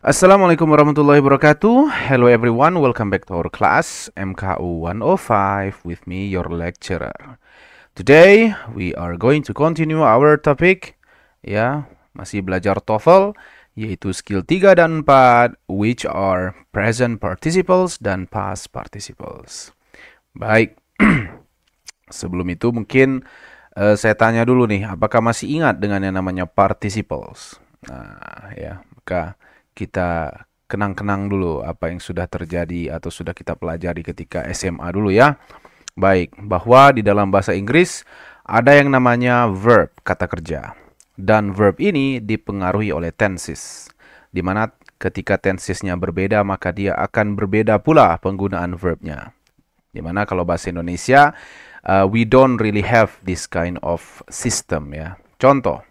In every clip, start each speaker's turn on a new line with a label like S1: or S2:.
S1: Assalamualaikum warahmatullahi wabarakatuh. Hello everyone, welcome back to our class MKU 105 with me your lecturer. Today we are going to continue our topic ya, masih belajar TOEFL yaitu skill 3 dan 4 which are present participles dan past participles. Baik. Sebelum itu mungkin uh, saya tanya dulu nih, apakah masih ingat dengan yang namanya participles? Nah, ya, maka kita kenang-kenang dulu apa yang sudah terjadi atau sudah kita pelajari ketika SMA dulu ya. Baik, bahwa di dalam bahasa Inggris ada yang namanya verb, kata kerja. Dan verb ini dipengaruhi oleh tenses, di mana ketika tensesnya berbeda maka dia akan berbeda pula penggunaan verbnya. Dimana kalau bahasa Indonesia, uh, we don't really have this kind of system ya. Contoh,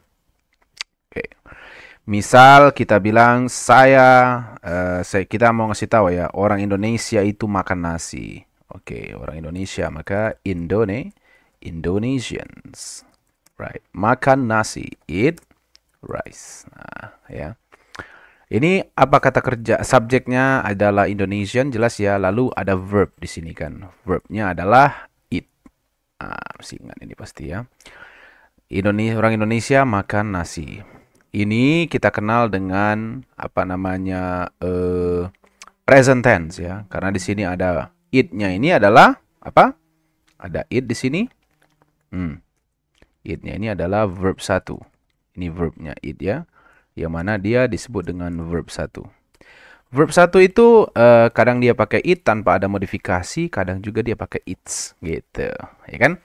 S1: Misal kita bilang saya, uh, saya kita mau ngasih tahu ya orang Indonesia itu makan nasi. Oke, okay, orang Indonesia maka Indone, Indonesians, right? Makan nasi, eat rice. Nah, ya. Ini apa kata kerja? Subjeknya adalah Indonesian, jelas ya. Lalu ada verb di sini kan. Verbnya adalah eat. Ah, ingat ini pasti ya. Indonesia, orang Indonesia makan nasi ini kita kenal dengan apa namanya uh, present tense ya karena di sini ada it-nya ini adalah apa ada it di sini hmm. it-nya ini adalah verb satu ini verbnya it ya yang mana dia disebut dengan verb satu verb satu itu uh, kadang dia pakai it tanpa ada modifikasi kadang juga dia pakai its gitu ya kan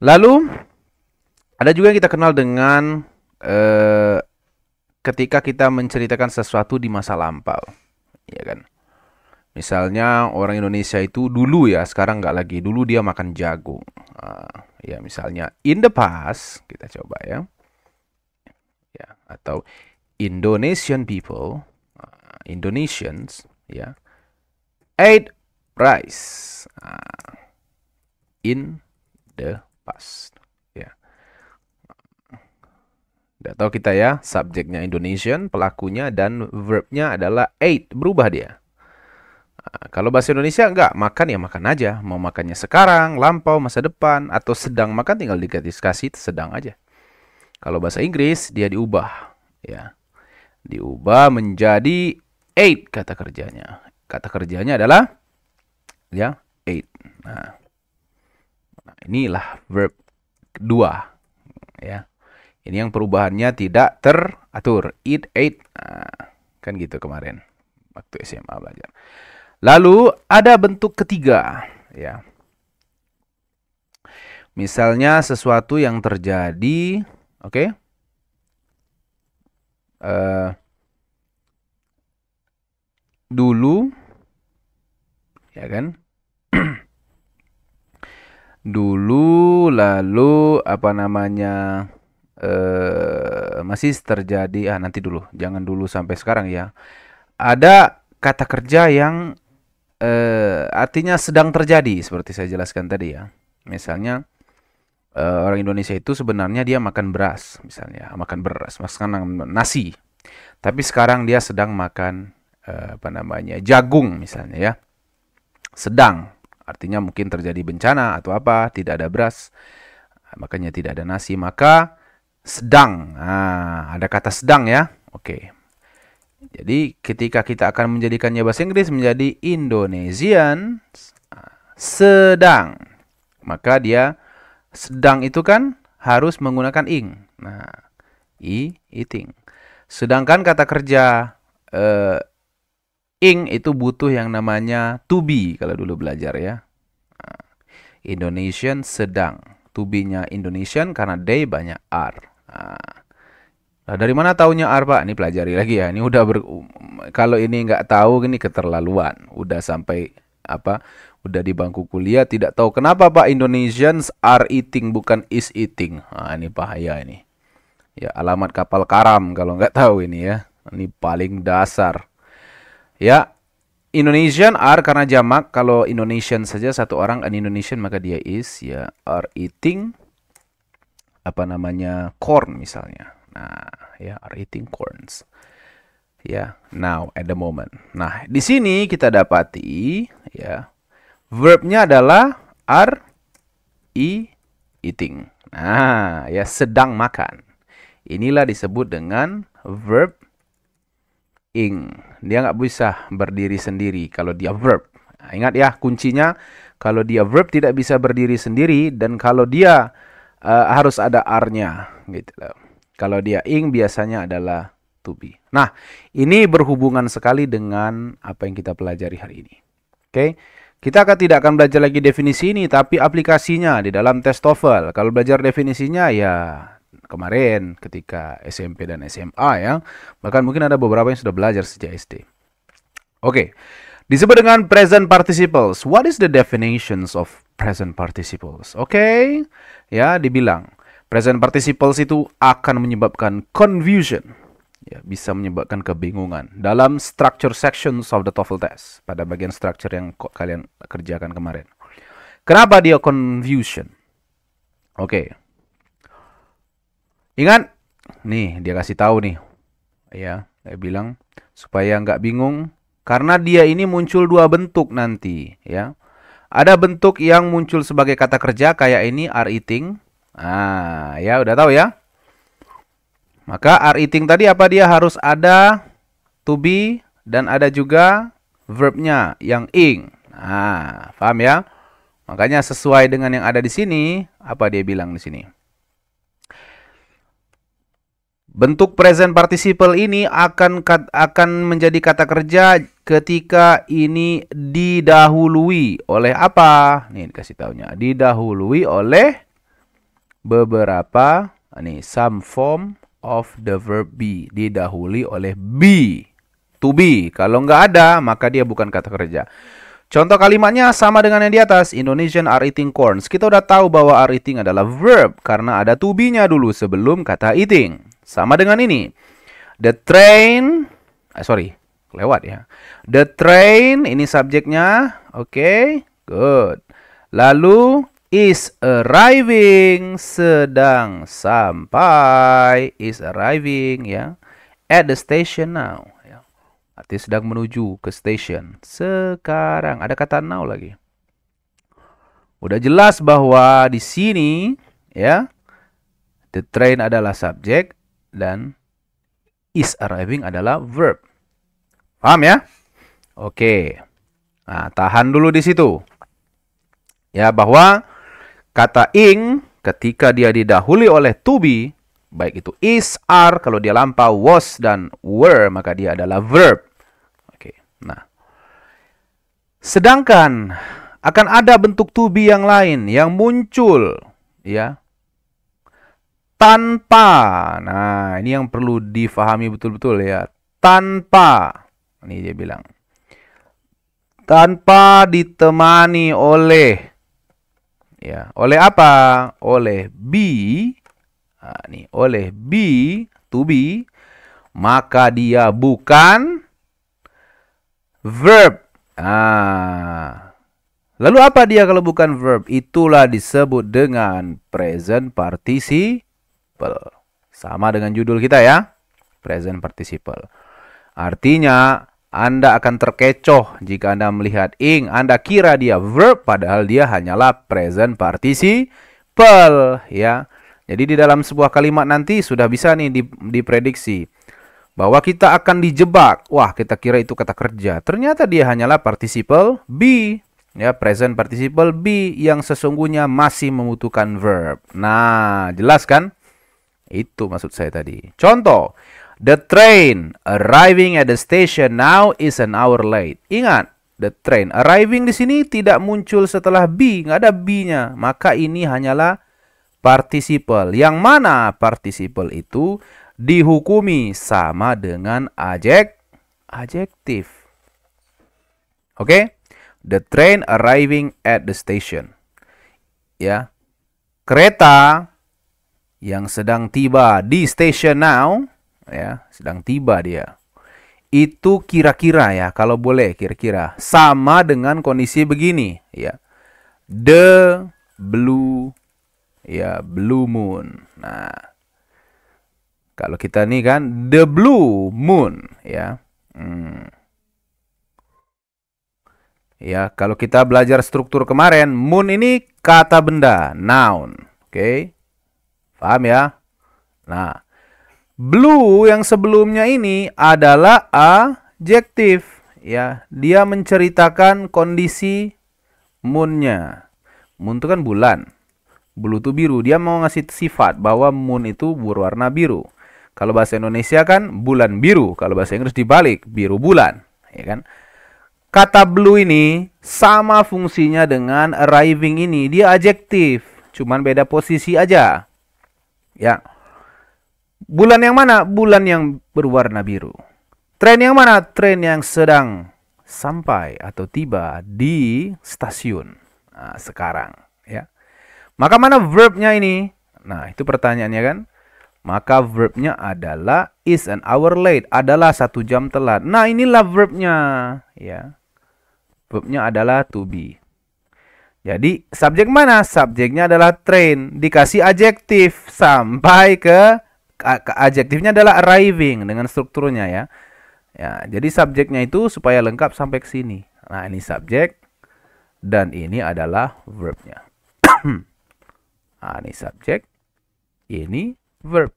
S1: lalu ada juga yang kita kenal dengan eh, ketika kita menceritakan sesuatu di masa lampau, ya kan? Misalnya orang Indonesia itu dulu ya, sekarang nggak lagi. Dulu dia makan jagung. Uh, ya misalnya in the past, kita coba ya. Ya, atau Indonesian people, uh, Indonesians, ya. Ate rice uh, in the past. Udah tahu kita ya, subjeknya Indonesian, pelakunya dan verbnya adalah ate, berubah dia. Ah, kalau bahasa Indonesia enggak, makan ya makan aja. Mau makannya sekarang, lampau, masa depan, atau sedang makan tinggal dikasih sedang aja. Kalau bahasa Inggris dia diubah, ya. Diubah menjadi ate kata kerjanya. Kata kerjanya adalah ya, ate. nah, nah inilah verb kedua, ya ini yang perubahannya tidak teratur. It eight ah, kan gitu kemarin waktu SMA belajar. Lalu ada bentuk ketiga, ya. Misalnya sesuatu yang terjadi, oke? Okay? Uh, eh, dulu, ya kan? dulu, lalu apa namanya? eh, masih terjadi ah nanti dulu jangan dulu sampai sekarang ya ada kata kerja yang eh, artinya sedang terjadi seperti saya jelaskan tadi ya misalnya eh, orang Indonesia itu sebenarnya dia makan beras misalnya makan beras makan nasi tapi sekarang dia sedang makan eh, apa namanya jagung misalnya ya sedang artinya mungkin terjadi bencana atau apa tidak ada beras makanya tidak ada nasi maka sedang. Nah, ada kata sedang ya. Oke. Jadi ketika kita akan menjadikannya bahasa Inggris menjadi Indonesian sedang. Maka dia sedang itu kan harus menggunakan ing. Nah, i eating. Sedangkan kata kerja eh, ing itu butuh yang namanya to be kalau dulu belajar ya. Ah, Indonesian sedang. To be-nya Indonesian karena day banyak r. Nah, dari mana taunya arba? Ah, ini pelajari lagi ya. Ini udah ber, kalau ini nggak tahu ini keterlaluan. Udah sampai apa? Udah di bangku kuliah tidak tahu kenapa Pak Indonesians are eating bukan is eating. Nah, ini bahaya ini. Ya alamat kapal karam kalau nggak tahu ini ya. Ini paling dasar. Ya, Indonesian are karena jamak. Kalau Indonesian saja satu orang an Indonesian maka dia is ya are eating apa namanya corn misalnya. Nah, ya are eating corns. Ya, now at the moment. Nah, di sini kita dapati ya verbnya adalah are e eating. Nah, ya sedang makan. Inilah disebut dengan verb ing. Dia nggak bisa berdiri sendiri kalau dia verb. Nah, ingat ya kuncinya kalau dia verb tidak bisa berdiri sendiri dan kalau dia uh, harus ada R-nya gitu loh. Kalau dia ing biasanya adalah to be. Nah, ini berhubungan sekali dengan apa yang kita pelajari hari ini. Oke. Okay? Kita akan tidak akan belajar lagi definisi ini tapi aplikasinya di dalam tes TOEFL. Kalau belajar definisinya ya kemarin ketika SMP dan SMA ya. Bahkan mungkin ada beberapa yang sudah belajar sejak SD. Oke. Okay. Disebut dengan present participles. What is the definitions of present participles? Oke, okay? ya dibilang present participles itu akan menyebabkan confusion, ya, bisa menyebabkan kebingungan dalam structure sections of the TOEFL test pada bagian structure yang kalian kerjakan kemarin. Kenapa dia confusion? Oke, okay. ingat nih dia kasih tahu nih, ya, dia bilang supaya nggak bingung karena dia ini muncul dua bentuk nanti, ya. Ada bentuk yang muncul sebagai kata kerja kayak ini are eating. Ah, ya udah tahu ya. Maka are eating tadi apa dia harus ada to be dan ada juga verbnya yang ing. Ah, paham ya? Makanya sesuai dengan yang ada di sini, apa dia bilang di sini? Bentuk present participle ini akan akan menjadi kata kerja ketika ini didahului oleh apa? Nih kasih taunya. Didahului oleh beberapa nih some form of the verb be didahului oleh be to be. Kalau nggak ada, maka dia bukan kata kerja. Contoh kalimatnya sama dengan yang di atas, Indonesian are eating corns. Kita udah tahu bahwa are eating adalah verb karena ada to be-nya dulu sebelum kata eating. Sama dengan ini. The train, eh, sorry, lewat ya. The train, ini subjeknya. Oke, okay, good. Lalu, is arriving, sedang sampai. Is arriving, ya. At the station now. Ya. Arti sedang menuju ke station. Sekarang, ada kata now lagi. Udah jelas bahwa di sini ya the train adalah subjek, dan is arriving adalah verb. Paham ya? Oke. Nah, tahan dulu di situ. Ya, bahwa kata ing ketika dia didahului oleh to be, baik itu is, are, kalau dia lampau was dan were, maka dia adalah verb. Oke. Nah. Sedangkan akan ada bentuk to be yang lain yang muncul, ya tanpa. Nah, ini yang perlu difahami betul-betul ya. Tanpa. Ini dia bilang. Tanpa ditemani oleh ya, oleh apa? Oleh b Nah, nih, oleh b to be maka dia bukan verb. Nah, Lalu apa dia kalau bukan verb? Itulah disebut dengan present participle participle. Sama dengan judul kita ya, present participle. Artinya, Anda akan terkecoh jika Anda melihat ing, Anda kira dia verb padahal dia hanyalah present participle ya. Jadi di dalam sebuah kalimat nanti sudah bisa nih diprediksi bahwa kita akan dijebak. Wah, kita kira itu kata kerja. Ternyata dia hanyalah participle b ya present participle be yang sesungguhnya masih membutuhkan verb. Nah, jelas kan? Itu maksud saya tadi. Contoh, the train arriving at the station now is an hour late. Ingat, the train arriving di sini tidak muncul setelah b nggak ada b nya Maka ini hanyalah participle. Yang mana participle itu dihukumi sama dengan adjek adjektif. Oke? Okay? The train arriving at the station. Ya. Kereta yang sedang tiba di station now ya sedang tiba dia itu kira-kira ya kalau boleh kira-kira sama dengan kondisi begini ya the blue ya blue moon nah kalau kita nih kan the blue moon ya hmm. ya kalau kita belajar struktur kemarin moon ini kata benda noun oke okay? Paham ya? Nah, blue yang sebelumnya ini adalah adjektif ya. Dia menceritakan kondisi moonnya. Moon itu kan bulan. Blue itu biru. Dia mau ngasih sifat bahwa moon itu berwarna biru. Kalau bahasa Indonesia kan bulan biru, kalau bahasa Inggris dibalik, biru bulan, ya kan? Kata blue ini sama fungsinya dengan arriving ini, dia adjektif, cuman beda posisi aja. Ya. Bulan yang mana? Bulan yang berwarna biru. Tren yang mana? Tren yang sedang sampai atau tiba di stasiun nah, sekarang, ya. Maka mana verbnya ini? Nah, itu pertanyaannya kan. Maka verbnya adalah is an hour late, adalah satu jam telat. Nah, inilah verbnya, ya. Verbnya adalah to be. Jadi subjek mana? Subjeknya adalah train. Dikasih adjektif sampai ke, ke adjektifnya adalah arriving dengan strukturnya ya. Ya, jadi subjeknya itu supaya lengkap sampai ke sini. Nah, ini subjek dan ini adalah verbnya. nah, ini subjek, ini verb.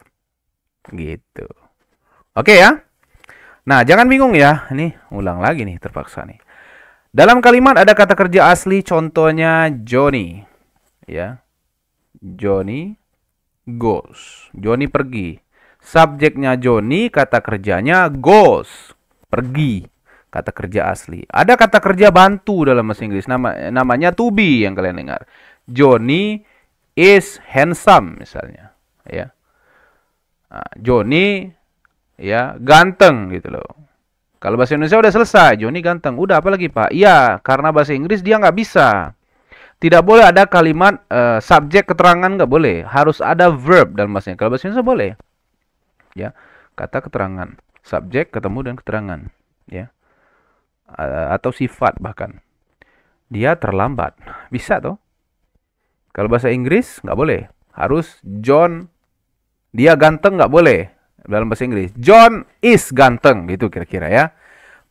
S1: Gitu. Oke ya. Nah, jangan bingung ya. Ini ulang lagi nih terpaksa nih. Dalam kalimat ada kata kerja asli contohnya Johnny. Ya. Johnny goes. Johnny pergi. Subjeknya Johnny, kata kerjanya goes. Pergi. Kata kerja asli. Ada kata kerja bantu dalam bahasa Inggris. Nama, namanya to be yang kalian dengar. Johnny is handsome misalnya. Ya. Ah, Johnny ya ganteng gitu loh. Kalau bahasa Indonesia udah selesai, Joni ganteng. Udah apa lagi Pak? Iya, karena bahasa Inggris dia nggak bisa. Tidak boleh ada kalimat uh, subjek keterangan nggak boleh. Harus ada verb dalam bahasanya. Kalau bahasa Indonesia boleh. Ya, kata keterangan, subjek ketemu dan keterangan, ya. Uh, atau sifat bahkan. Dia terlambat. Bisa toh? Kalau bahasa Inggris nggak boleh. Harus John dia ganteng nggak boleh dalam bahasa Inggris. John is ganteng gitu kira-kira ya.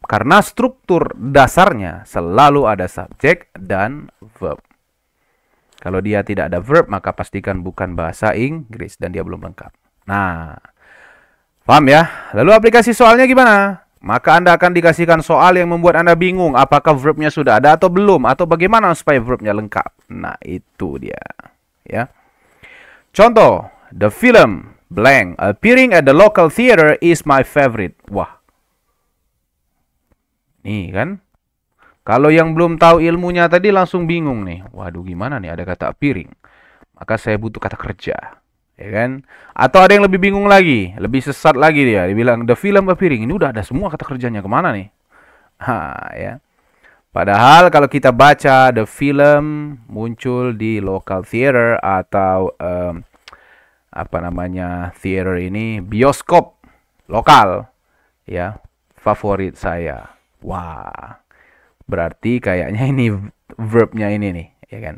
S1: Karena struktur dasarnya selalu ada subjek dan verb. Kalau dia tidak ada verb, maka pastikan bukan bahasa Inggris dan dia belum lengkap. Nah, paham ya? Lalu aplikasi soalnya gimana? Maka Anda akan dikasihkan soal yang membuat Anda bingung apakah verbnya sudah ada atau belum, atau bagaimana supaya verbnya lengkap. Nah, itu dia. Ya. Contoh, the film Blank. Appearing at the local theater is my favorite. Wah. Nih kan. Kalau yang belum tahu ilmunya tadi langsung bingung nih. Waduh gimana nih ada kata appearing. Maka saya butuh kata kerja. Ya kan? Atau ada yang lebih bingung lagi. Lebih sesat lagi dia. Dibilang the film appearing. Ini udah ada semua kata kerjanya. Kemana nih? Ha, ya. Padahal kalau kita baca the film muncul di local theater atau um, apa namanya theater ini bioskop lokal ya favorit saya. Wah. Berarti kayaknya ini verbnya ini nih, ya kan?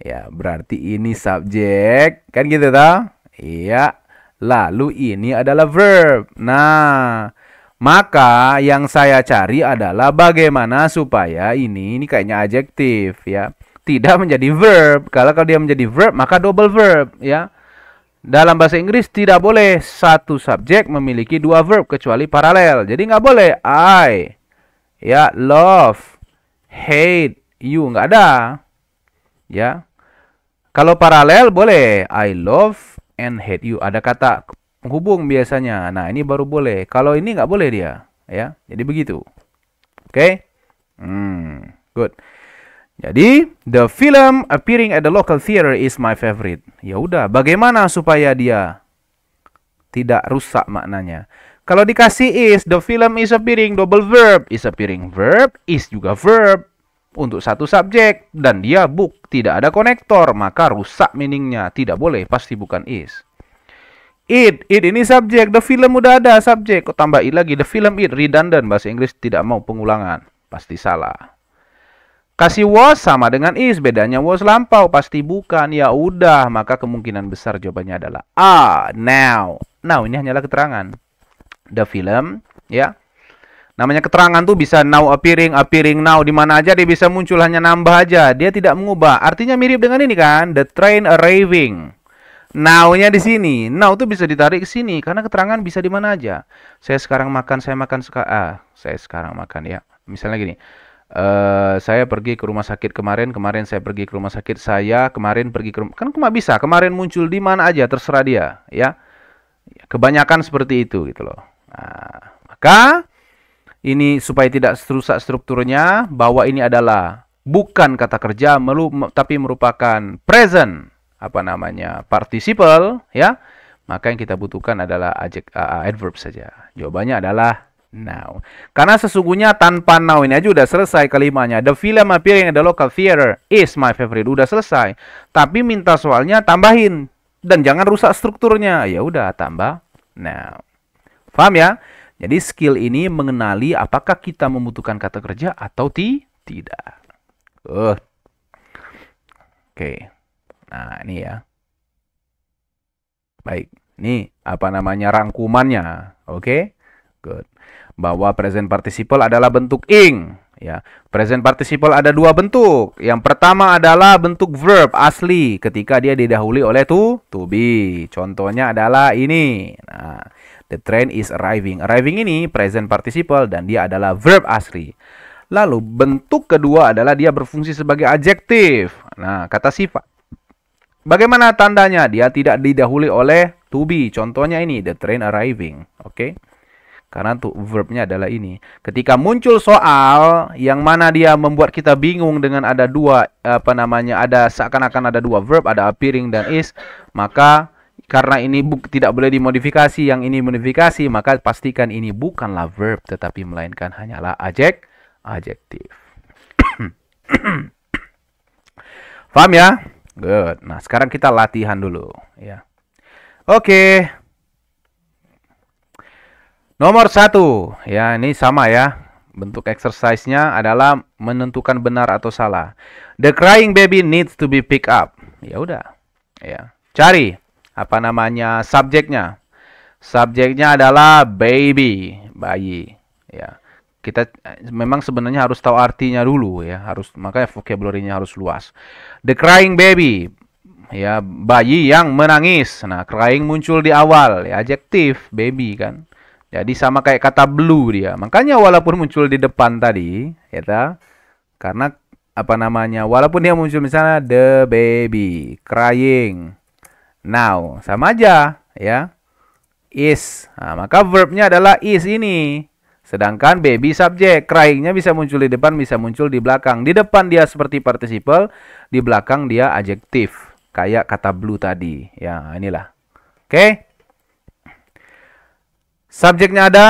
S1: Ya, berarti ini subjek, kan gitu ta Iya. Lalu ini adalah verb. Nah, maka yang saya cari adalah bagaimana supaya ini ini kayaknya adjektif ya, tidak menjadi verb. Kalau kalau dia menjadi verb maka double verb ya. Dalam bahasa Inggris tidak boleh satu subjek memiliki dua verb kecuali paralel. Jadi nggak boleh I, ya love, hate, you nggak ada, ya. Kalau paralel boleh I love and hate you. Ada kata penghubung biasanya. Nah ini baru boleh. Kalau ini nggak boleh dia, ya. Jadi begitu. Oke? Okay? Hmm, good. Jadi, the film appearing at the local theater is my favorite. Ya udah, bagaimana supaya dia tidak rusak maknanya? Kalau dikasih is, the film is appearing double verb, is appearing verb, is juga verb untuk satu subjek dan dia book tidak ada konektor, maka rusak meaningnya. Tidak boleh, pasti bukan is. It, it ini subjek, the film udah ada subjek. Kok tambah it lagi? The film it redundant bahasa Inggris tidak mau pengulangan. Pasti salah. Kasih was sama dengan is, bedanya was lampau pasti bukan. Ya udah, maka kemungkinan besar jawabannya adalah A. Now. Now ini hanyalah keterangan. The film, ya. Namanya keterangan tuh bisa now appearing, appearing now di mana aja dia bisa muncul hanya nambah aja. Dia tidak mengubah. Artinya mirip dengan ini kan, the train arriving. Now-nya di sini. Now tuh bisa ditarik ke sini karena keterangan bisa di mana aja. Saya sekarang makan, saya makan sekarang ah, saya sekarang makan ya. Misalnya gini Uh, saya pergi ke rumah sakit kemarin, kemarin saya pergi ke rumah sakit saya, kemarin pergi ke rumah, kan cuma bisa, kemarin muncul di mana aja terserah dia, ya. Kebanyakan seperti itu gitu loh. Nah, maka ini supaya tidak rusak strukturnya, bahwa ini adalah bukan kata kerja melu, tapi merupakan present apa namanya participle ya. Maka yang kita butuhkan adalah adjek, uh, adverb saja. Jawabannya adalah now. Karena sesungguhnya tanpa now ini aja udah selesai kalimatnya. The film appearing in the local theater is my favorite. Udah selesai. Tapi minta soalnya tambahin dan jangan rusak strukturnya. Ya udah tambah now. Paham ya? Jadi skill ini mengenali apakah kita membutuhkan kata kerja atau ti tidak. Uh. Oke. Okay. Nah, ini ya. Baik. Ini apa namanya rangkumannya. Oke. Okay? Good bahwa present participle adalah bentuk ing ya. Present participle ada dua bentuk. Yang pertama adalah bentuk verb asli ketika dia didahului oleh to to be. Contohnya adalah ini. Nah, the train is arriving. Arriving ini present participle dan dia adalah verb asli. Lalu bentuk kedua adalah dia berfungsi sebagai adjektif. Nah, kata sifat. Bagaimana tandanya? Dia tidak didahului oleh to be. Contohnya ini the train arriving. Oke. Okay? Karena tuh verbnya adalah ini. Ketika muncul soal yang mana dia membuat kita bingung dengan ada dua apa namanya ada seakan-akan ada dua verb, ada appearing dan is, maka karena ini tidak boleh dimodifikasi, yang ini modifikasi, maka pastikan ini bukanlah verb tetapi melainkan hanyalah adjek adjektif. Paham ya? Good. Nah, sekarang kita latihan dulu ya. Oke. Okay. Nomor satu, ya ini sama ya. Bentuk exercise-nya adalah menentukan benar atau salah. The crying baby needs to be picked up. Ya udah. Ya. Cari apa namanya subjeknya. Subjeknya adalah baby, bayi. Ya. Kita eh, memang sebenarnya harus tahu artinya dulu ya, harus makanya vocabulary-nya harus luas. The crying baby, ya bayi yang menangis. Nah, crying muncul di awal, ya, adjektif baby kan. Jadi sama kayak kata blue dia. Makanya walaupun muncul di depan tadi, ya ta, karena apa namanya, walaupun dia muncul misalnya the baby crying now, sama aja, ya. Is. Nah, maka verbnya adalah is ini. Sedangkan baby subjek, cryingnya bisa muncul di depan, bisa muncul di belakang. Di depan dia seperti participle, di belakang dia adjektif. Kayak kata blue tadi. Ya, inilah. Oke. Okay? Subjeknya ada,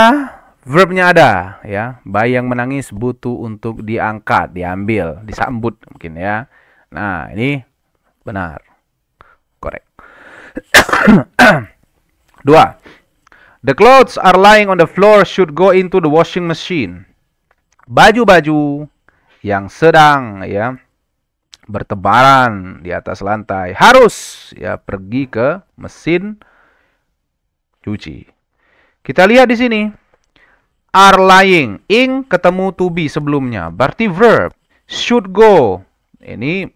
S1: verbnya ada, ya. Bayi yang menangis butuh untuk diangkat, diambil, disambut mungkin ya. Nah, ini benar. Korek. Dua. The clothes are lying on the floor should go into the washing machine. Baju-baju yang sedang ya bertebaran di atas lantai harus ya pergi ke mesin cuci. Kita lihat di sini. Are lying. Ing ketemu to be sebelumnya. Berarti verb. Should go. Ini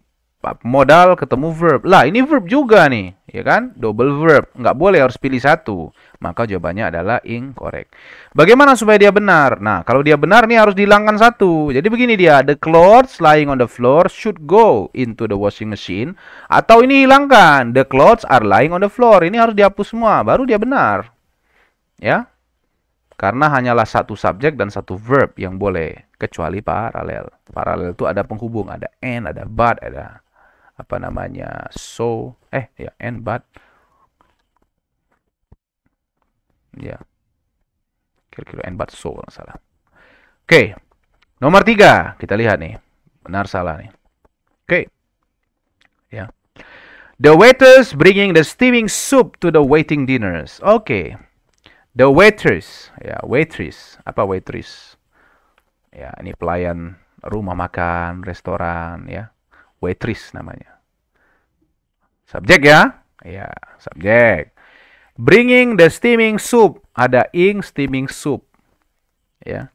S1: modal ketemu verb. Lah, ini verb juga nih. Ya kan? Double verb. Nggak boleh harus pilih satu. Maka jawabannya adalah incorrect. Bagaimana supaya dia benar? Nah, kalau dia benar nih harus dihilangkan satu. Jadi begini dia. The clothes lying on the floor should go into the washing machine. Atau ini hilangkan. The clothes are lying on the floor. Ini harus dihapus semua. Baru dia benar. Ya. Karena hanyalah satu subjek dan satu verb yang boleh, kecuali paralel. Paralel itu ada penghubung, ada and, ada but, ada apa namanya? so, eh ya and but. Ya. Kira-kira and but so kalau salah. Oke. Nomor tiga, kita lihat nih. Benar salah nih. Oke. Ya. The waiters bringing the steaming soup to the waiting dinners. Oke. Okay. The waitress, ya waitress, apa waitress? Ya, ini pelayan rumah makan, restoran, ya. Waitress namanya. Subjek ya, ya subjek. Bringing the steaming soup, ada ing steaming soup, ya.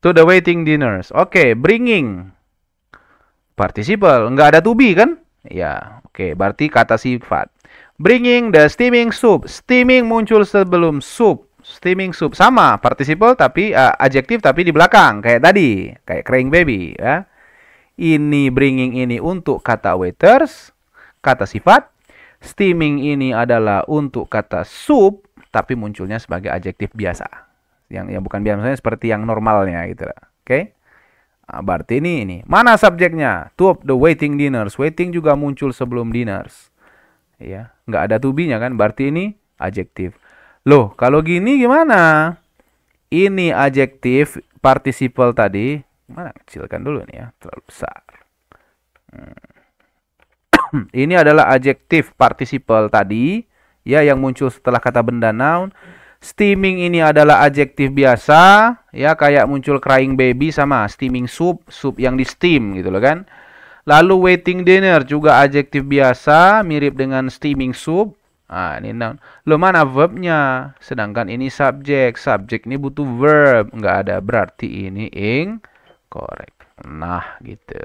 S1: To the waiting dinners, oke. Okay, bringing participle, nggak ada to be kan? Ya, oke. Okay, berarti kata sifat. Bringing the steaming soup. Steaming muncul sebelum soup. Steaming soup sama participle tapi uh, adjektif tapi di belakang kayak tadi, kayak crying baby ya. Ini bringing ini untuk kata waiters, kata sifat. Steaming ini adalah untuk kata soup tapi munculnya sebagai adjektif biasa. Yang yang bukan biasanya seperti yang normalnya gitu. Oke. Okay? Ah, berarti ini ini. Mana subjeknya? Two of the waiting dinners. Waiting juga muncul sebelum dinners ya nggak ada tubinya kan berarti ini adjektif loh kalau gini gimana ini adjektif participle tadi mana kecilkan dulu nih ya terlalu besar hmm. ini adalah adjektif participle tadi ya yang muncul setelah kata benda noun steaming ini adalah adjektif biasa ya kayak muncul crying baby sama steaming soup soup yang di steam gitu loh kan Lalu waiting dinner juga adjektif biasa mirip dengan steaming soup. Ah, ini noun. Lo mana verbnya? Sedangkan ini subjek. Subjek ini butuh verb. Nggak ada berarti ini ing. Korek. Nah, gitu.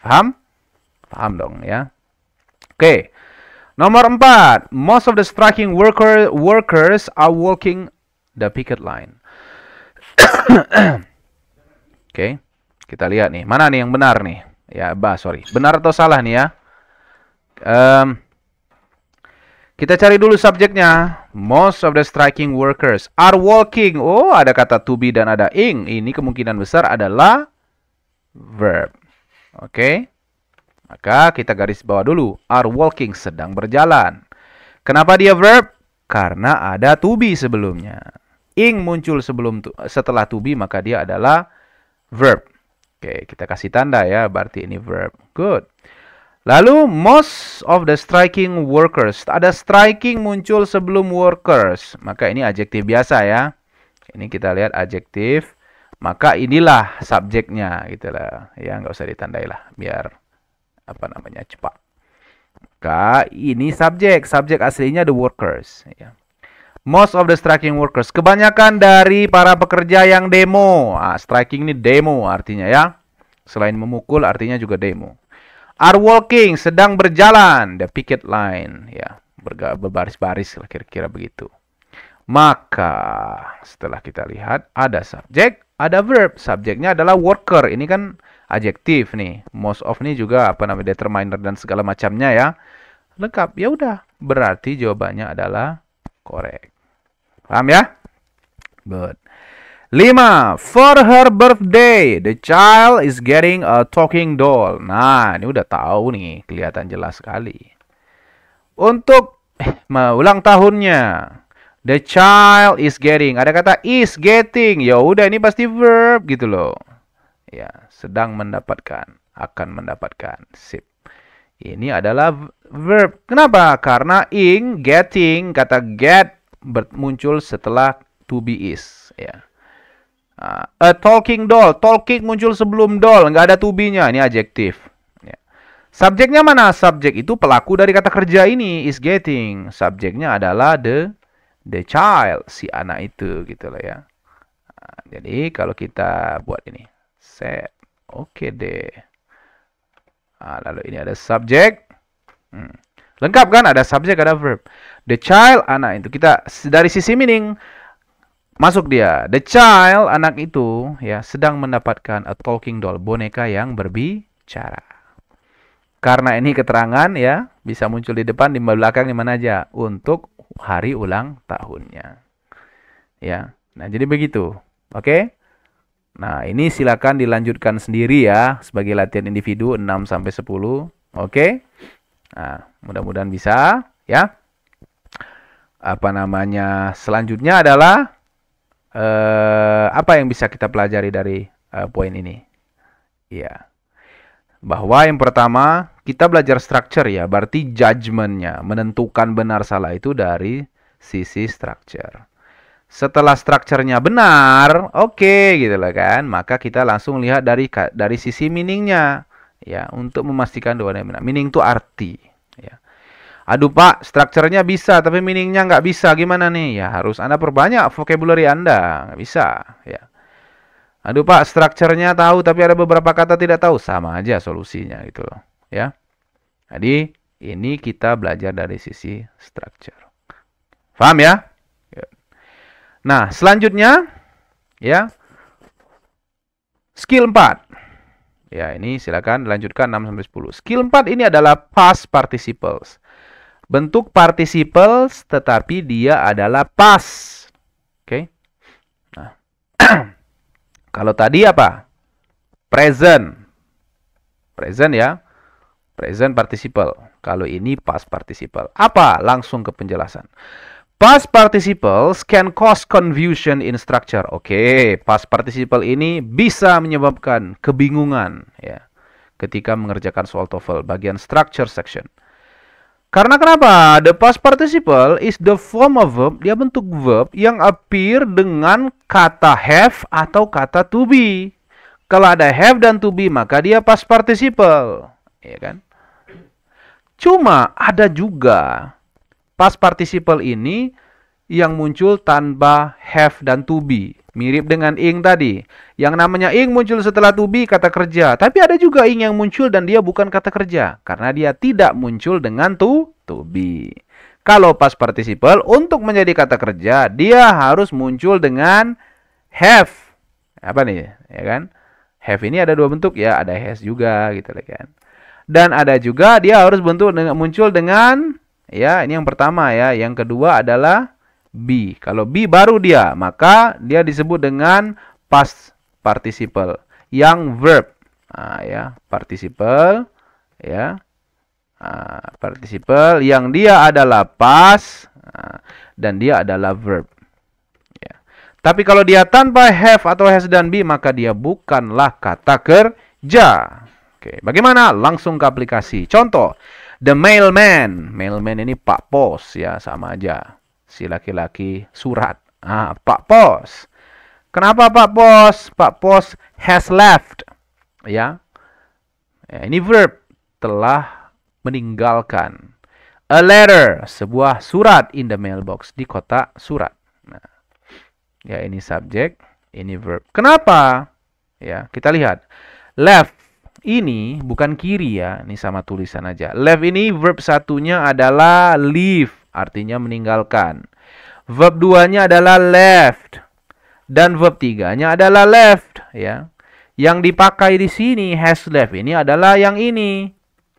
S1: Paham? Paham dong ya. Oke. Nomor empat. Most of the striking worker, workers are walking the picket line. Oke. Kita lihat nih. Mana nih yang benar nih? ya ba sorry benar atau salah nih ya um, kita cari dulu subjeknya most of the striking workers are walking oh ada kata to be dan ada ing ini kemungkinan besar adalah verb oke okay? maka kita garis bawah dulu are walking sedang berjalan kenapa dia verb karena ada to be sebelumnya ing muncul sebelum setelah to be maka dia adalah verb Oke, kita kasih tanda ya, berarti ini verb. Good. Lalu most of the striking workers. Ada striking muncul sebelum workers. Maka ini adjektif biasa ya. Ini kita lihat adjektif. Maka inilah subjeknya gitu lah. Ya, nggak usah ditandai lah biar apa namanya cepat. Maka ini subjek, subjek aslinya the workers ya. Most of the striking workers, kebanyakan dari para pekerja yang demo. Ah, striking ini demo artinya ya. Selain memukul artinya juga demo. Are walking, sedang berjalan, the picket line ya, berbaris-baris kira-kira begitu. Maka setelah kita lihat ada subjek, ada verb. Subjeknya adalah worker. Ini kan adjektif nih. Most of ini juga apa namanya determiner dan segala macamnya ya. Lengkap. Ya udah. Berarti jawabannya adalah korek. Paham ya? Good. 5. For her birthday, the child is getting a talking doll. Nah, ini udah tahu nih, kelihatan jelas sekali. Untuk eh, ulang tahunnya, the child is getting. Ada kata is getting. Ya udah, ini pasti verb gitu loh. Ya, sedang mendapatkan, akan mendapatkan. Sip. Ini adalah verb. Kenapa? Karena ing, getting, kata get muncul setelah to be is ya. Uh, a talking doll, talking muncul sebelum doll, nggak ada to be-nya, ini adjektif. Ya. Subjeknya mana? Subjek itu pelaku dari kata kerja ini is getting. Subjeknya adalah the the child, si anak itu gitu loh ya. Nah, jadi kalau kita buat ini set, oke okay deh. Nah, lalu ini ada subjek. Hmm. Lengkap kan? Ada subjek, ada verb. The child anak itu kita dari sisi meaning masuk dia. The child anak itu ya sedang mendapatkan a talking doll, boneka yang berbicara. Karena ini keterangan ya bisa muncul di depan, di belakang, di mana aja untuk hari ulang tahunnya. Ya. Nah, jadi begitu. Oke. Okay? Nah, ini silakan dilanjutkan sendiri ya sebagai latihan individu 6 sampai 10. Oke. Okay? Nah, mudah-mudahan bisa ya apa namanya selanjutnya adalah eh, apa yang bisa kita pelajari dari eh, poin ini ya bahwa yang pertama kita belajar structure ya berarti judgementnya menentukan benar salah itu dari sisi structure setelah strukturnya benar, oke okay, gitu loh kan. Maka kita langsung lihat dari dari sisi meaningnya ya untuk memastikan dua benar. Meaning itu arti. Aduh pak, strukturnya bisa tapi meaningnya nggak bisa. Gimana nih? Ya harus Anda perbanyak vocabulary Anda. Nggak bisa. Ya. Aduh pak, strukturnya tahu tapi ada beberapa kata tidak tahu. Sama aja solusinya gitu loh. Ya. Jadi ini kita belajar dari sisi structure. Faham ya? Nah, selanjutnya ya skill 4. Ya, ini silakan lanjutkan 6 sampai 10. Skill 4 ini adalah past participles bentuk participles, tetapi dia adalah past. Oke. Okay? Nah. Kalau tadi apa? Present. Present ya. Present participle. Kalau ini past participle. Apa? Langsung ke penjelasan. Past participles can cause confusion in structure. Oke, okay, past participle ini bisa menyebabkan kebingungan ya ketika mengerjakan soal TOEFL bagian structure section. Karena kenapa? The past participle is the form of verb, dia bentuk verb yang appear dengan kata have atau kata to be. Kalau ada have dan to be, maka dia past participle, ya kan? Cuma ada juga past participle ini yang muncul tanpa have dan to be. Mirip dengan ing tadi. Yang namanya ing muncul setelah to be kata kerja, tapi ada juga ing yang muncul dan dia bukan kata kerja karena dia tidak muncul dengan to to be. Kalau pas participle untuk menjadi kata kerja, dia harus muncul dengan have. Apa nih? Ya kan? Have ini ada dua bentuk ya, ada has juga gitu lah kan. Dan ada juga dia harus bentuk dengan, muncul dengan ya, ini yang pertama ya. Yang kedua adalah B. Kalau B baru dia, maka dia disebut dengan past participle yang verb. Nah, ya, participle ya. Nah, participle yang dia adalah past nah, dan dia adalah verb. Ya. Tapi kalau dia tanpa have atau has dan be, maka dia bukanlah kata kerja. Oke, bagaimana? Langsung ke aplikasi. Contoh, the mailman. Mailman ini Pak Pos ya, sama aja. Si laki-laki surat. Ah, Pak Pos. Kenapa Pak Pos? Pak Pos has left. Ya. ya. ini verb telah meninggalkan. A letter, sebuah surat in the mailbox di kotak surat. Nah, ya ini subjek, ini verb. Kenapa? Ya, kita lihat. Left ini bukan kiri ya, ini sama tulisan aja. Left ini verb satunya adalah leave artinya meninggalkan. Verb 2-nya adalah left dan verb 3-nya adalah left ya. Yang dipakai di sini has left ini adalah yang ini.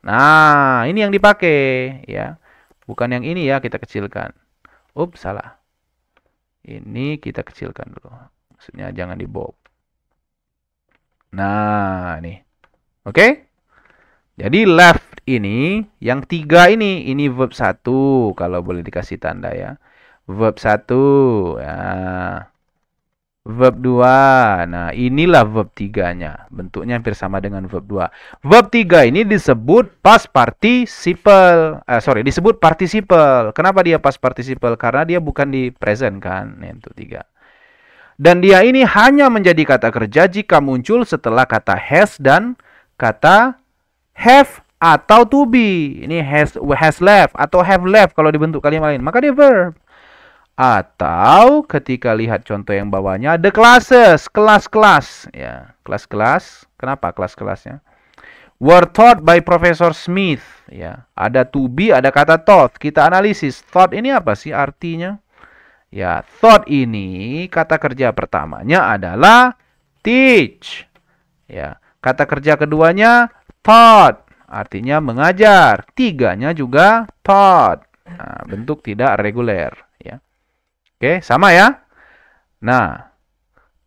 S1: Nah, ini yang dipakai ya. Bukan yang ini ya, kita kecilkan. Ups, salah. Ini kita kecilkan dulu. Maksudnya jangan di bold. Nah, ini Oke? Okay? Jadi left ini, yang tiga ini, ini verb satu kalau boleh dikasih tanda ya. Verb satu, ya. Verb dua, nah inilah verb tiganya. Bentuknya hampir sama dengan verb dua. Verb tiga ini disebut past participle. Eh, sorry, disebut participle. Kenapa dia past participle? Karena dia bukan di present kan. itu tiga. Dan dia ini hanya menjadi kata kerja jika muncul setelah kata has dan kata have atau to be. Ini has has left atau have left kalau dibentuk kalimat lain. Maka dia verb. Atau ketika lihat contoh yang bawahnya the classes, kelas-kelas ya, kelas-kelas. Kenapa kelas-kelasnya? Were taught by Professor Smith ya. Ada to be, ada kata taught. Kita analisis taught ini apa sih artinya? Ya, thought ini kata kerja pertamanya adalah teach. Ya, kata kerja keduanya thought artinya mengajar. Tiganya juga taught. Nah, bentuk tidak reguler. Ya. Oke, sama ya. Nah,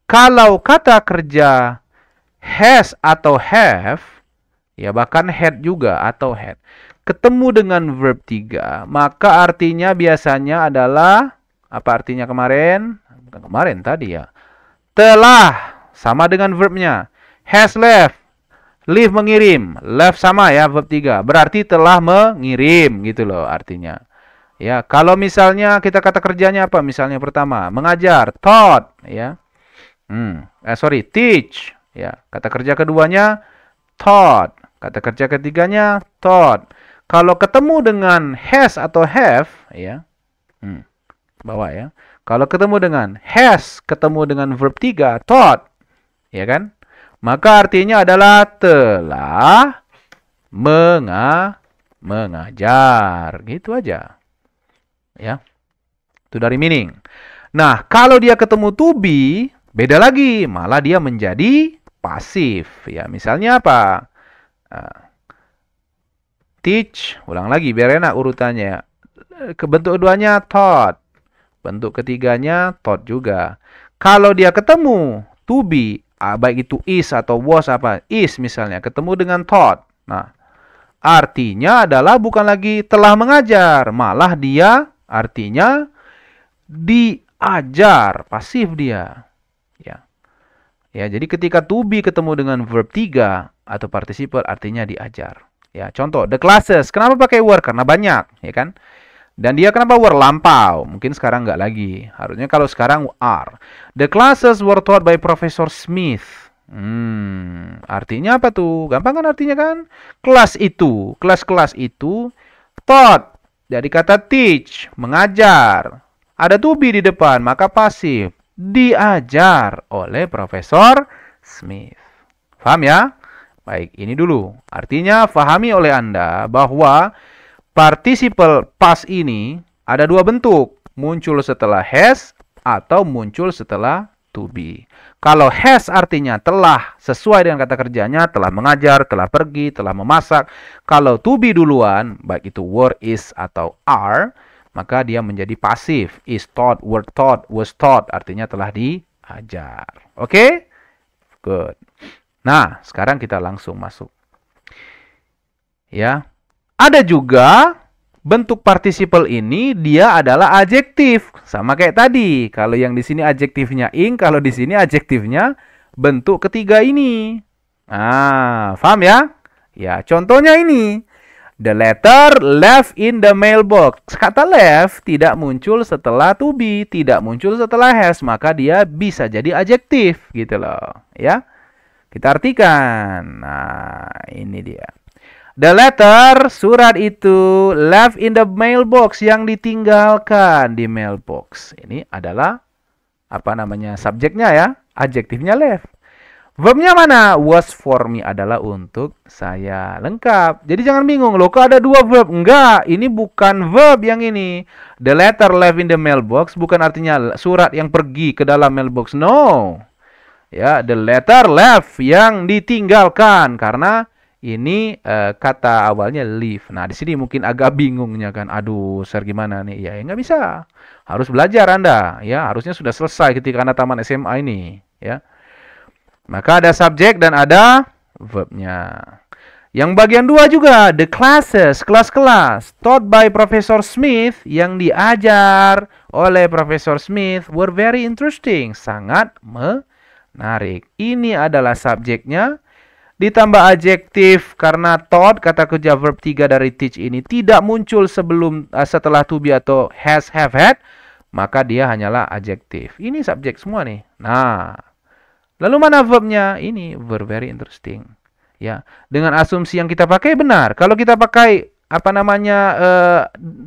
S1: kalau kata kerja has atau have, ya bahkan had juga atau had, ketemu dengan verb tiga, maka artinya biasanya adalah, apa artinya kemarin? Bukan kemarin, tadi ya. Telah, sama dengan verbnya. Has left, Leave mengirim, left sama ya verb 3. Berarti telah mengirim gitu loh artinya. Ya, kalau misalnya kita kata kerjanya apa? Misalnya pertama, mengajar, taught ya. Hmm, eh sorry, teach ya. Kata kerja keduanya taught, kata kerja ketiganya taught. Kalau ketemu dengan has atau have ya. Hmm, bawa ya. Kalau ketemu dengan has ketemu dengan verb 3 taught ya kan? Maka artinya adalah telah menga mengajar. Gitu aja. Ya. Itu dari meaning. Nah, kalau dia ketemu to be, beda lagi. Malah dia menjadi pasif. Ya, misalnya apa? Uh, teach, ulang lagi biar enak urutannya. Bentuk keduanya taught. Bentuk ketiganya taught juga. Kalau dia ketemu to be baik itu is atau was apa is misalnya ketemu dengan taught. Nah, artinya adalah bukan lagi telah mengajar, malah dia artinya diajar, pasif dia. Ya. Ya, jadi ketika to be ketemu dengan verb 3 atau participle artinya diajar. Ya, contoh the classes. Kenapa pakai were? Karena banyak, ya kan? Dan dia kenapa were lampau? Mungkin sekarang nggak lagi. Harusnya kalau sekarang are. The classes were taught by Professor Smith. Hmm, artinya apa tuh? Gampang kan artinya kan? Kelas itu, kelas-kelas itu taught Jadi kata teach, mengajar. Ada to be di depan, maka pasif. Diajar oleh Profesor Smith. Faham ya? Baik, ini dulu. Artinya, fahami oleh Anda bahwa Participle pas ini ada dua bentuk, muncul setelah has atau muncul setelah to be. Kalau has artinya telah, sesuai dengan kata kerjanya, telah mengajar, telah pergi, telah memasak. Kalau to be duluan, baik itu were, is, atau are, maka dia menjadi pasif. Is taught, were taught, was taught, artinya telah diajar. Oke? Okay? Good. Nah, sekarang kita langsung masuk. Ya, ada juga bentuk partisipal ini dia adalah adjektif. Sama kayak tadi. Kalau yang di sini adjektifnya ing, kalau di sini adjektifnya bentuk ketiga ini. Ah, paham ya? Ya, contohnya ini. The letter left in the mailbox. Kata left tidak muncul setelah to be, tidak muncul setelah has, maka dia bisa jadi adjektif gitu loh, ya. Kita artikan. Nah, ini dia. The letter, surat itu left in the mailbox yang ditinggalkan di mailbox. Ini adalah apa namanya subjeknya ya, adjektifnya left. Verbnya mana? Was for me adalah untuk saya lengkap. Jadi jangan bingung loh, kok ada dua verb? Enggak, ini bukan verb yang ini. The letter left in the mailbox bukan artinya surat yang pergi ke dalam mailbox. No. Ya, the letter left yang ditinggalkan karena ini uh, kata awalnya leave. Nah, di sini mungkin agak bingungnya kan. Aduh, Sir gimana nih? Ya, ya nggak bisa. Harus belajar Anda. Ya, harusnya sudah selesai ketika Anda taman SMA ini, ya. Maka ada subjek dan ada verbnya. Yang bagian dua juga, the classes, kelas-kelas, taught by Professor Smith, yang diajar oleh Professor Smith, were very interesting, sangat menarik. Ini adalah subjeknya, Ditambah adjektif karena taught kata kerja verb 3 dari teach ini tidak muncul sebelum eh, setelah to be atau has have had, maka dia hanyalah adjektif. Ini subjek semua nih. Nah, lalu mana verbnya? Ini verb very interesting. Ya, dengan asumsi yang kita pakai benar. Kalau kita pakai apa namanya uh,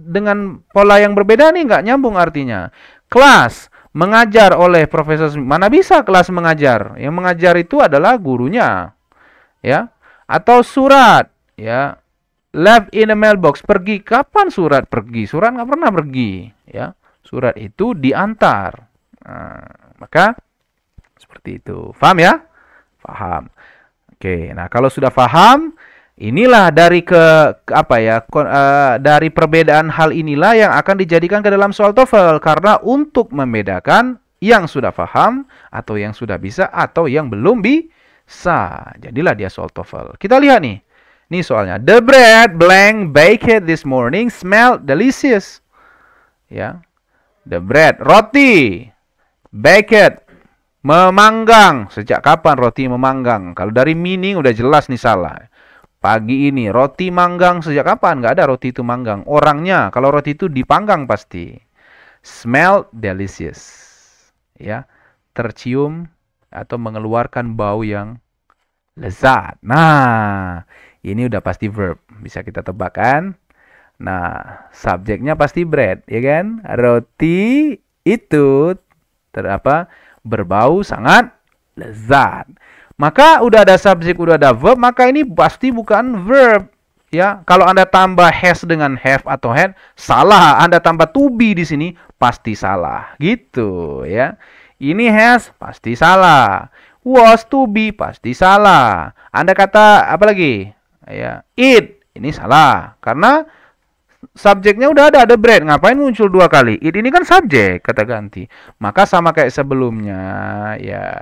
S1: dengan pola yang berbeda nih nggak nyambung artinya. Kelas mengajar oleh Profesor Mana bisa kelas mengajar? Yang mengajar itu adalah gurunya ya atau surat ya left in a mailbox pergi kapan surat pergi surat nggak pernah pergi ya surat itu diantar nah, maka seperti itu paham ya paham oke nah kalau sudah paham inilah dari ke, ke apa ya uh, dari perbedaan hal inilah yang akan dijadikan ke dalam soal TOEFL karena untuk membedakan yang sudah paham atau yang sudah bisa atau yang belum bi sa Jadilah dia soal TOEFL. Kita lihat nih. Ini soalnya. The bread blank baked this morning smell delicious. Ya. The bread, roti baked memanggang. Sejak kapan roti memanggang? Kalau dari meaning udah jelas nih salah. Pagi ini roti manggang sejak kapan? Gak ada roti itu manggang. Orangnya kalau roti itu dipanggang pasti. Smell delicious. Ya, tercium atau mengeluarkan bau yang lezat. Nah, ini udah pasti verb. Bisa kita tebak Nah, subjeknya pasti bread, ya kan? Roti itu terapa berbau sangat lezat. Maka udah ada subjek, udah ada verb, maka ini pasti bukan verb. Ya, kalau Anda tambah has dengan have atau had, salah. Anda tambah to be di sini pasti salah. Gitu, ya. Ini has pasti salah. Was to be pasti salah. Anda kata apa lagi? Ya, it ini salah karena subjeknya udah ada ada bread ngapain muncul dua kali it ini kan subjek kata ganti maka sama kayak sebelumnya ya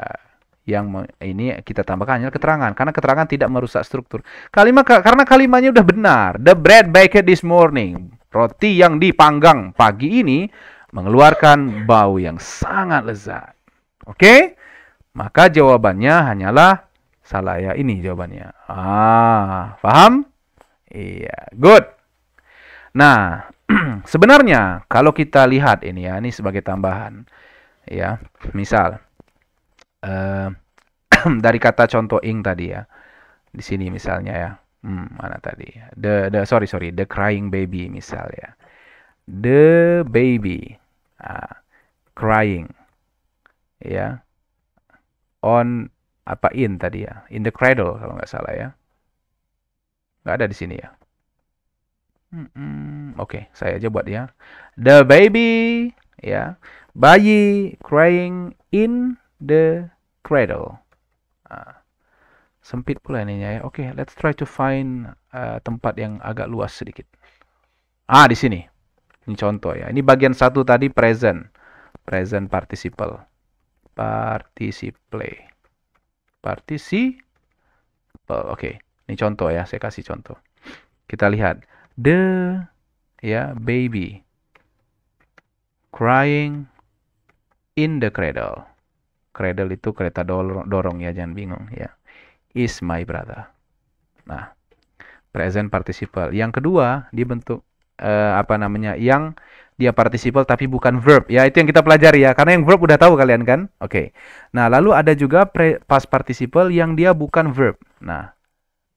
S1: yang ini kita tambahkan hanya keterangan karena keterangan tidak merusak struktur kalimat karena kalimatnya udah benar the bread baked this morning roti yang dipanggang pagi ini mengeluarkan bau yang sangat lezat. Oke? Maka jawabannya hanyalah salah ya ini jawabannya. Ah, paham? Iya, good. Nah, sebenarnya kalau kita lihat ini ya, ini sebagai tambahan ya. Misal uh, dari kata contoh ing tadi ya. Di sini misalnya ya. Hmm, mana tadi? The the sorry sorry, the crying baby misal ya. The baby. Ah, crying ya on apa in tadi ya in the cradle kalau nggak salah ya nggak ada di sini ya mm -mm. oke okay, saya aja buat ya the baby ya bayi crying in the cradle uh, sempit pula ininya ya oke okay, let's try to find uh, tempat yang agak luas sedikit ah di sini ini contoh ya. Ini bagian satu tadi present. Present participle. Participle. Participle. Oke, okay. ini contoh ya, saya kasih contoh. Kita lihat the ya baby crying in the cradle. Cradle itu kereta dorong, dorong ya, jangan bingung ya. Is my brother. Nah, present participle. Yang kedua, dibentuk uh, apa namanya yang dia participle tapi bukan verb ya itu yang kita pelajari ya karena yang verb udah tahu kalian kan oke okay. nah lalu ada juga pre, past participle yang dia bukan verb nah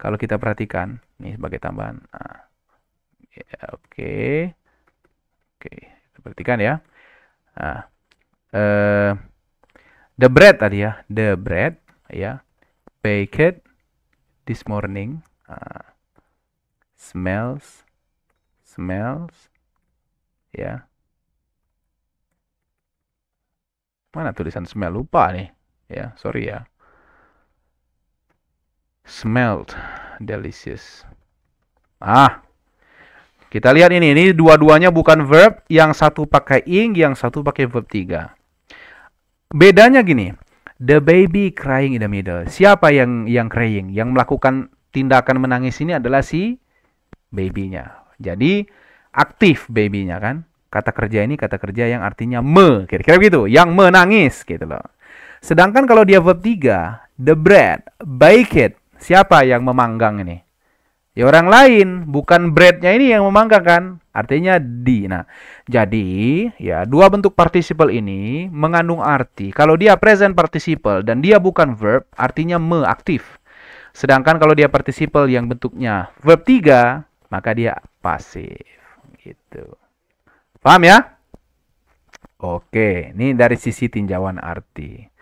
S1: kalau kita perhatikan nih sebagai tambahan nah, ya, oke okay. oke okay. kita perhatikan ya nah, uh, the bread tadi ya the bread ya baked this morning uh, smells smells ya mana tulisan smell lupa nih ya sorry ya smelled delicious ah kita lihat ini ini dua-duanya bukan verb yang satu pakai ing yang satu pakai verb tiga bedanya gini the baby crying in the middle siapa yang yang crying yang melakukan tindakan menangis ini adalah si babynya jadi aktif babynya kan. Kata kerja ini kata kerja yang artinya me, kira-kira gitu yang menangis gitu loh. Sedangkan kalau dia verb 3, the bread, bake it. Siapa yang memanggang ini? Ya orang lain, bukan breadnya ini yang memanggang kan. Artinya di. Nah, jadi ya dua bentuk participle ini mengandung arti. Kalau dia present participle dan dia bukan verb, artinya me aktif. Sedangkan kalau dia participle yang bentuknya verb 3, maka dia pasif gitu. Paham ya? Oke, ini dari sisi tinjauan arti.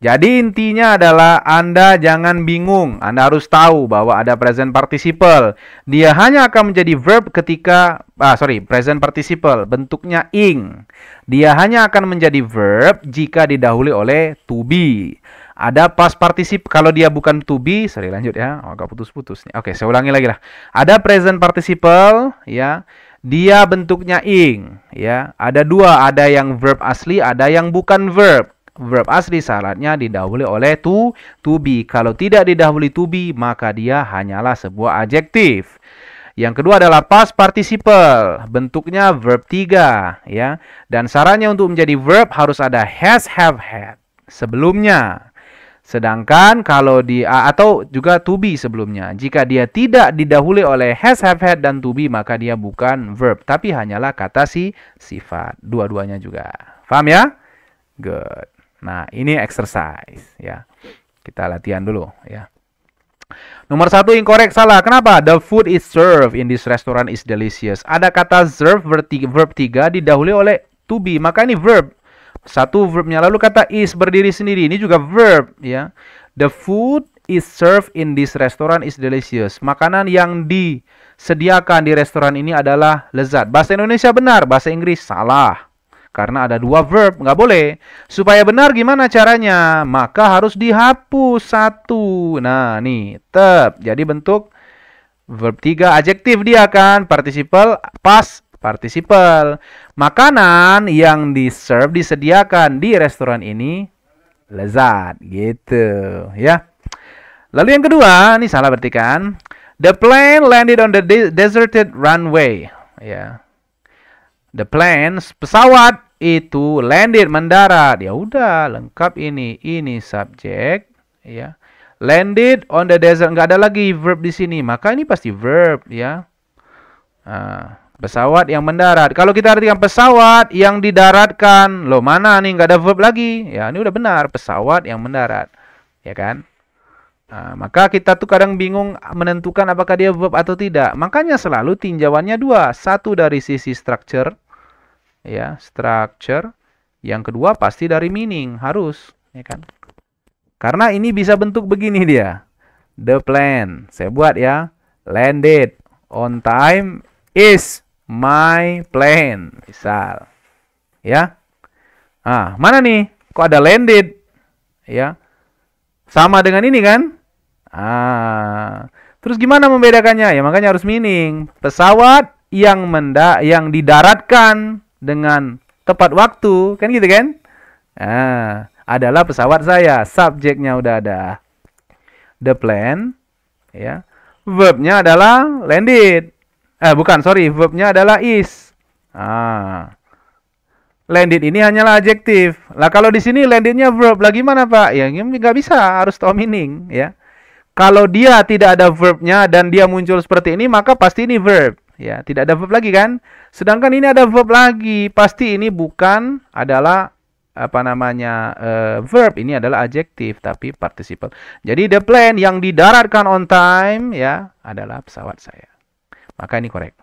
S1: Jadi intinya adalah Anda jangan bingung, Anda harus tahu bahwa ada present participle. Dia hanya akan menjadi verb ketika ah sorry, present participle bentuknya ing. Dia hanya akan menjadi verb jika didahului oleh to be. Ada past particip kalau dia bukan to be, sorry lanjut ya, oh, agak putus-putus nih. Oke, saya ulangi lagi lah. Ada present participle ya, dia bentuknya ing ya. Ada dua, ada yang verb asli, ada yang bukan verb. Verb asli syaratnya didahului oleh to, to be. Kalau tidak didahului to be, maka dia hanyalah sebuah adjektif. Yang kedua adalah past participle, bentuknya verb tiga, ya. Dan sarannya untuk menjadi verb harus ada has, have, had sebelumnya Sedangkan kalau di atau juga to be sebelumnya, jika dia tidak didahului oleh has, have, had dan to be maka dia bukan verb tapi hanyalah kata si sifat. Dua-duanya juga. Paham ya? Good. Nah, ini exercise ya. Kita latihan dulu ya. Nomor satu incorrect salah. Kenapa? The food is served in this restaurant is delicious. Ada kata serve verb tiga didahului oleh to be. Maka ini verb. Satu verbnya lalu kata is berdiri sendiri ini juga verb ya. The food is served in this restaurant is delicious. Makanan yang disediakan di restoran ini adalah lezat. Bahasa Indonesia benar, bahasa Inggris salah. Karena ada dua verb, nggak boleh. Supaya benar gimana caranya? Maka harus dihapus satu. Nah, nih, tep. Jadi bentuk verb tiga, adjektif dia kan, participle, past, participle makanan yang serve disediakan di restoran ini lezat gitu ya. Lalu yang kedua, ini salah berarti kan? The plane landed on the de deserted runway. Ya. The plane, pesawat itu landed mendarat. Ya udah, lengkap ini. Ini subjek, ya. Landed on the desert, nggak ada lagi verb di sini. Maka ini pasti verb, ya. Ah, Pesawat yang mendarat. Kalau kita artikan pesawat yang didaratkan, lo mana nih Gak ada verb lagi? Ya ini udah benar, pesawat yang mendarat, ya kan? Nah, maka kita tuh kadang bingung menentukan apakah dia verb atau tidak. Makanya selalu tinjauannya dua, satu dari sisi structure, ya structure. Yang kedua pasti dari meaning harus, ya kan? Karena ini bisa bentuk begini dia. The plan saya buat ya landed on time is my plane misal ya ah mana nih kok ada landed ya sama dengan ini kan ah terus gimana membedakannya ya makanya harus meaning pesawat yang menda yang didaratkan dengan tepat waktu kan gitu kan ah adalah pesawat saya subjeknya udah ada the plane, ya verbnya adalah landed Eh, bukan, sorry. Verbnya adalah is. Ah. Landed ini hanyalah adjektif. Lah kalau di sini landednya verb, lagi mana Pak? Ya nggak bisa, harus tomining, ya. Kalau dia tidak ada verbnya dan dia muncul seperti ini, maka pasti ini verb. Ya, tidak ada verb lagi kan? Sedangkan ini ada verb lagi, pasti ini bukan adalah apa namanya uh, verb ini adalah adjektif tapi participle. Jadi the plane yang didaratkan on time ya adalah pesawat saya. Maka ini korek.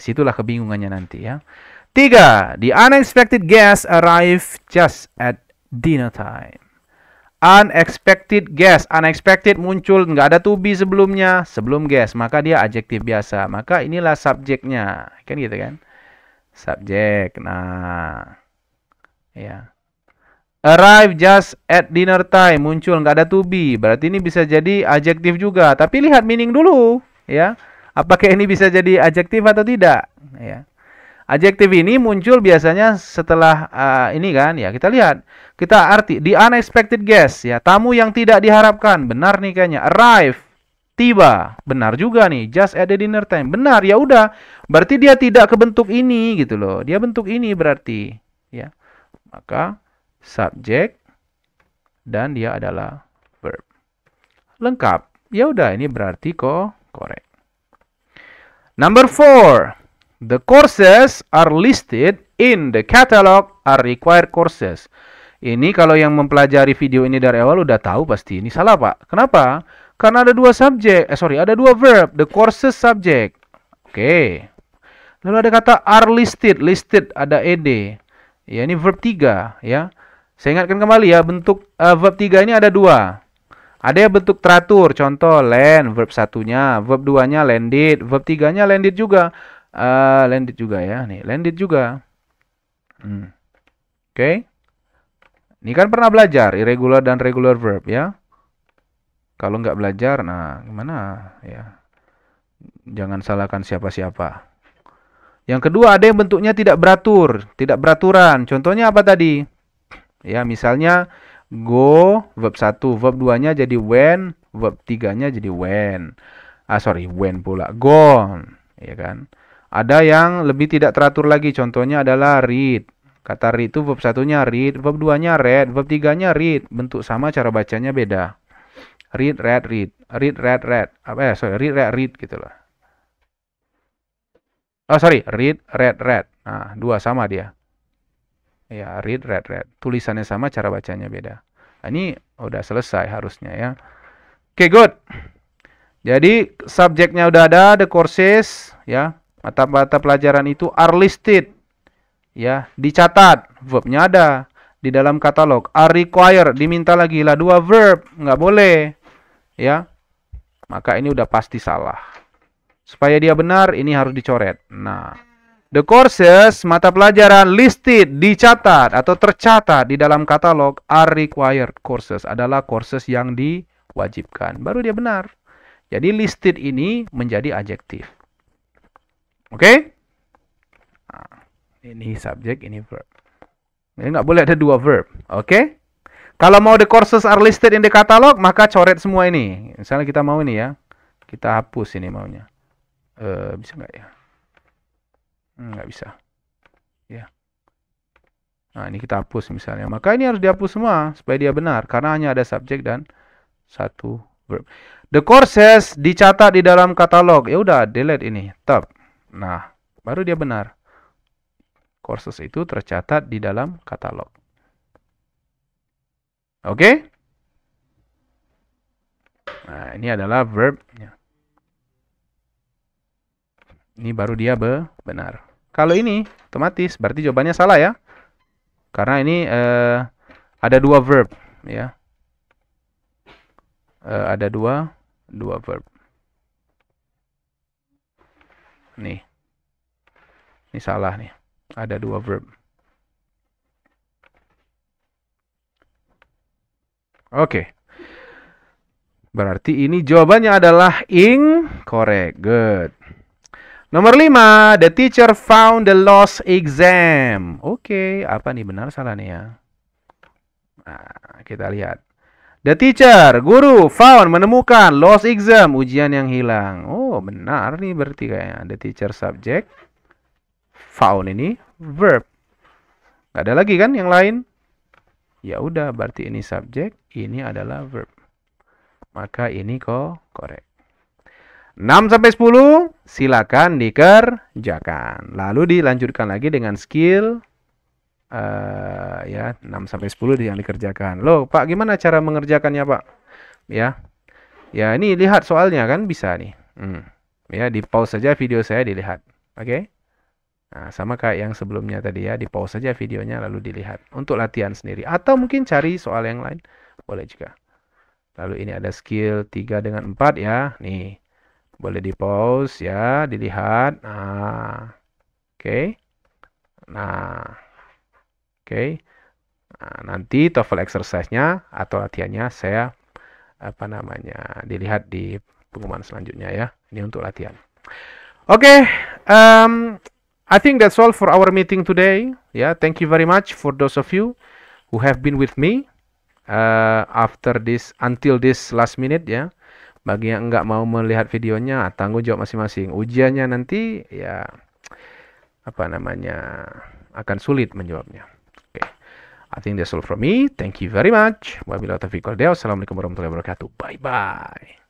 S1: Disitulah kebingungannya nanti ya. Tiga, the unexpected guest arrive just at dinner time. Unexpected guest, unexpected muncul, nggak ada to be sebelumnya, sebelum guest, maka dia adjektif biasa. Maka inilah subjeknya, kan gitu kan? Subjek, nah, ya. Arrive just at dinner time, muncul nggak ada to be, berarti ini bisa jadi adjektif juga. Tapi lihat meaning dulu, ya. Apakah ini bisa jadi adjektif atau tidak? Ya. Adjektif ini muncul biasanya setelah uh, ini kan ya kita lihat kita arti the unexpected guest ya tamu yang tidak diharapkan benar nih kayaknya arrive tiba benar juga nih just at the dinner time benar ya udah berarti dia tidak ke bentuk ini gitu loh dia bentuk ini berarti ya maka subject dan dia adalah verb lengkap ya udah ini berarti kok korek Number four, the courses are listed in the catalog are required courses. Ini kalau yang mempelajari video ini dari awal udah tahu pasti ini salah pak. Kenapa? Karena ada dua subjek. Eh sorry, ada dua verb. The courses subject. Oke. Okay. Lalu ada kata are listed. Listed ada ed. Ya ini verb tiga ya. Saya ingatkan kembali ya bentuk uh, verb tiga ini ada dua. Ada yang bentuk teratur, contoh land, verb satunya, verb duanya landed, verb tiganya landed juga. Uh, landed juga ya, nih landed juga. Hmm. Oke. Okay. Ini kan pernah belajar irregular dan regular verb ya. Kalau nggak belajar, nah gimana ya. Jangan salahkan siapa-siapa. Yang kedua ada yang bentuknya tidak beratur, tidak beraturan. Contohnya apa tadi? Ya, misalnya go verb 1 verb 2 nya jadi when verb 3 nya jadi when ah sorry when pula gone ya kan ada yang lebih tidak teratur lagi contohnya adalah read kata read itu verb satunya read verb 2 nya read verb 3 nya read bentuk sama cara bacanya beda read read read read read read apa ya sorry read read read gitu loh oh sorry read read read nah dua sama dia ya read read read tulisannya sama cara bacanya beda nah, ini udah selesai harusnya ya oke okay, good jadi subjeknya udah ada the courses ya mata-mata pelajaran itu are listed ya dicatat verbnya ada di dalam katalog are required diminta lagi lah dua verb nggak boleh ya maka ini udah pasti salah supaya dia benar ini harus dicoret nah The courses, mata pelajaran listed, dicatat atau tercatat di dalam katalog are required courses adalah courses yang diwajibkan. Baru dia benar. Jadi listed ini menjadi adjektif. Oke? Okay? Nah, ini subjek, ini verb. Ini nggak boleh ada dua verb. Oke? Okay? Kalau mau the courses are listed in the catalog, maka coret semua ini. Misalnya kita mau ini ya. Kita hapus ini maunya. Uh, bisa nggak ya? Hmm, nggak bisa ya nah ini kita hapus misalnya maka ini harus dihapus semua supaya dia benar karena hanya ada subjek dan satu verb the courses dicatat di dalam katalog ya udah delete ini tab nah baru dia benar courses itu tercatat di dalam katalog oke okay? nah ini adalah verbnya. Ini baru dia be benar. Kalau ini otomatis berarti jawabannya salah ya. Karena ini uh, ada dua verb ya. Uh, ada dua dua verb. Nih. Ini salah nih. Ada dua verb. Oke. Okay. Berarti ini jawabannya adalah incorrect. Good. Nomor 5, the teacher found the lost exam. Oke, okay, apa nih benar salah nih ya? Nah, kita lihat. The teacher, guru, found, menemukan lost exam, ujian yang hilang. Oh, benar nih berarti kayaknya. The teacher subject, found ini verb. Gak ada lagi kan yang lain? Ya udah, berarti ini subject, ini adalah verb. Maka ini kok correct. 6 sampai 10 silakan dikerjakan. Lalu dilanjutkan lagi dengan skill uh, ya 6 sampai 10 yang dikerjakan. Loh, Pak, gimana cara mengerjakannya, Pak? Ya. Ya, ini lihat soalnya kan bisa nih. Hmm. Ya, di pause saja video saya dilihat. Oke. Okay? Nah, sama kayak yang sebelumnya tadi ya, di pause saja videonya lalu dilihat untuk latihan sendiri atau mungkin cari soal yang lain boleh juga. Lalu ini ada skill 3 dengan 4 ya. Nih boleh di pause ya dilihat nah oke okay. nah oke okay. nah, nanti TOEFL exercise-nya atau latihannya saya apa namanya dilihat di pengumuman selanjutnya ya ini untuk latihan oke okay, um, I think that's all for our meeting today yeah thank you very much for those of you who have been with me uh, after this until this last minute ya yeah. Bagi yang enggak mau melihat videonya, tanggung jawab masing-masing. Ujiannya nanti ya apa namanya akan sulit menjawabnya. Oke. Okay. I think that's all from me. Thank you very much. Wabillahi taufiq wal Assalamualaikum warahmatullahi wabarakatuh. Bye bye.